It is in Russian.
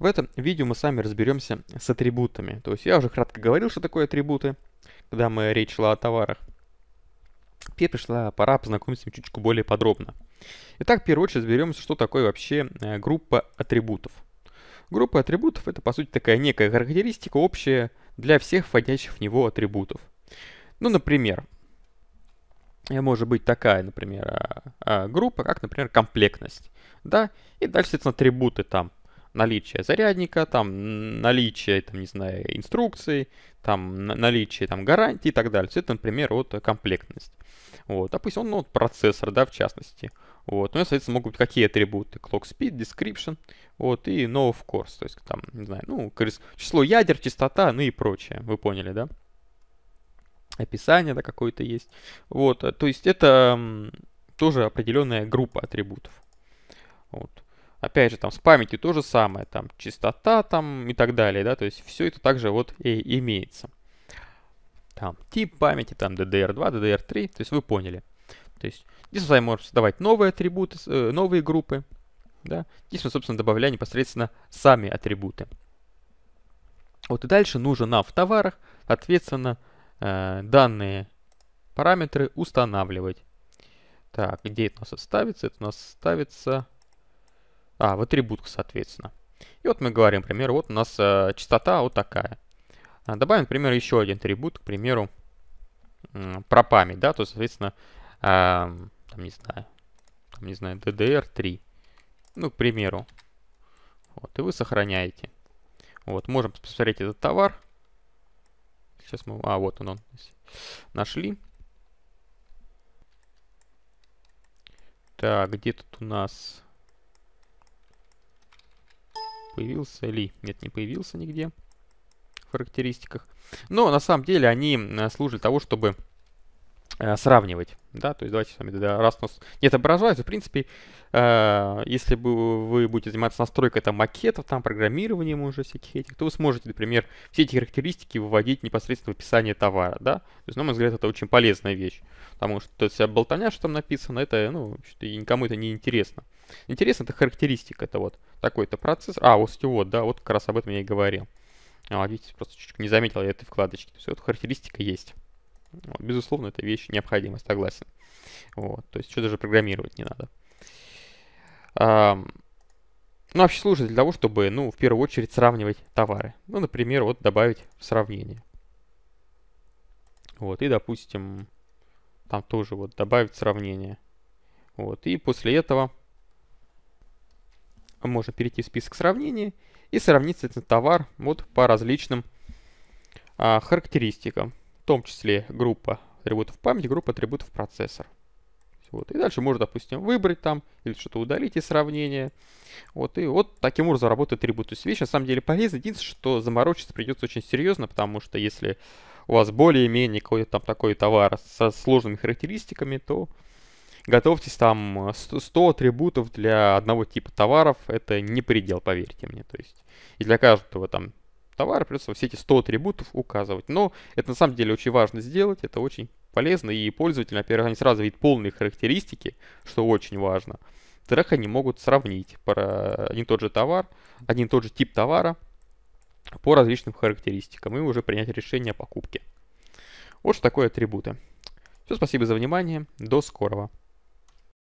В этом видео мы с вами разберемся с атрибутами. То есть я уже кратко говорил, что такое атрибуты, когда мы речь шла о товарах. Теперь пришла пора познакомиться с чуть чуточку более подробно. Итак, в первую очередь разберемся, что такое вообще э, группа атрибутов. Группа атрибутов это по сути такая некая характеристика общая для всех входящих в него атрибутов. Ну, например, э, может быть такая, например, а, а, группа, как, например, комплектность. Да, и дальше, соответственно, атрибуты там наличие зарядника, там наличие, там, не знаю, инструкций, там наличие там, гарантии и так далее. Все это, например, вот э, комплектность. Вот, допустим, а он, ну, процессор, да, в частности. Вот, у него, соответственно, могут быть какие атрибуты? Clock speed, description, вот, и no of course, то есть там, не знаю, ну, число ядер, частота, ну и прочее, вы поняли, да? Описание, да, какое-то есть. Вот, то есть это тоже определенная группа атрибутов. Вот. Опять же, там с памятью то же самое, там частота там и так далее, да, то есть все это также вот и имеется. Там тип памяти, там DDR2, DDR3, то есть вы поняли. То есть здесь мы можем создавать новые атрибуты, э, новые группы, да. Здесь мы, собственно, добавляем непосредственно сами атрибуты. Вот и дальше нужно нам в товарах, соответственно, э, данные параметры устанавливать. Так, где это у нас ставится? Это у нас ставится а, в атрибутках, соответственно. И вот мы говорим, к вот у нас э, частота вот такая. А, добавим, к еще один атрибут, к примеру, э, про память, да, то, соответственно, э, там, не знаю, там, не знаю, DDR3, ну, к примеру. Вот, и вы сохраняете. Вот, можем посмотреть этот товар. Сейчас мы, а, вот он, он нашли. Так, где тут у нас... Появился ли? Нет, не появился нигде в характеристиках. Но на самом деле они э, служат для того, чтобы э, сравнивать. Да, то есть давайте с вами тогда, раз у нас не отображаются, в принципе, э, если бы вы будете заниматься настройкой там макетов, там программированием уже всяких этих, то вы сможете, например, все эти характеристики выводить непосредственно в описание товара, да. То есть, на мой взгляд, это очень полезная вещь, потому что вся болтовня, что там написано, это, ну, что никому это не интересно. Интересно, это характеристика, это вот такой-то процесс. А, вот, кстати, вот, да, вот как раз об этом я и говорил. А, видите, просто чуть-чуть не заметил я этой вкладочки. То есть вот характеристика есть. Вот, безусловно, это вещь необходимость, согласен. Вот, то есть что даже программировать не надо. А, ну, вообще служит для того, чтобы, ну, в первую очередь сравнивать товары. Ну, например, вот добавить в сравнение. Вот, и, допустим, там тоже вот добавить сравнение. Вот, и после этого можно перейти в список сравнений и сравнить этот товар вот по различным а, характеристикам, в том числе группа атрибутов памяти, группа атрибутов процессор. Вот. И дальше можно, допустим, выбрать там или что-то удалить из сравнения. Вот. И вот таким образом работает атрибут. То есть вещь на самом деле полезна. Единственное, что заморочиться придется очень серьезно, потому что если у вас более-менее какой-то там такой товар со сложными характеристиками, то готовьтесь там 100 э, атрибутов для одного типа товаров, это не предел, поверьте мне. То есть, и для каждого там товара придется все эти 100 атрибутов указывать. Но это на самом деле очень важно сделать, это очень полезно, и пользователь, во-первых, они сразу видят полные характеристики, что очень важно. Во-вторых, они могут сравнить про один тот же товар, один тот же тип товара по различным характеристикам и уже принять решение о покупке. Вот что такое атрибуты. Все, спасибо за внимание. До скорого.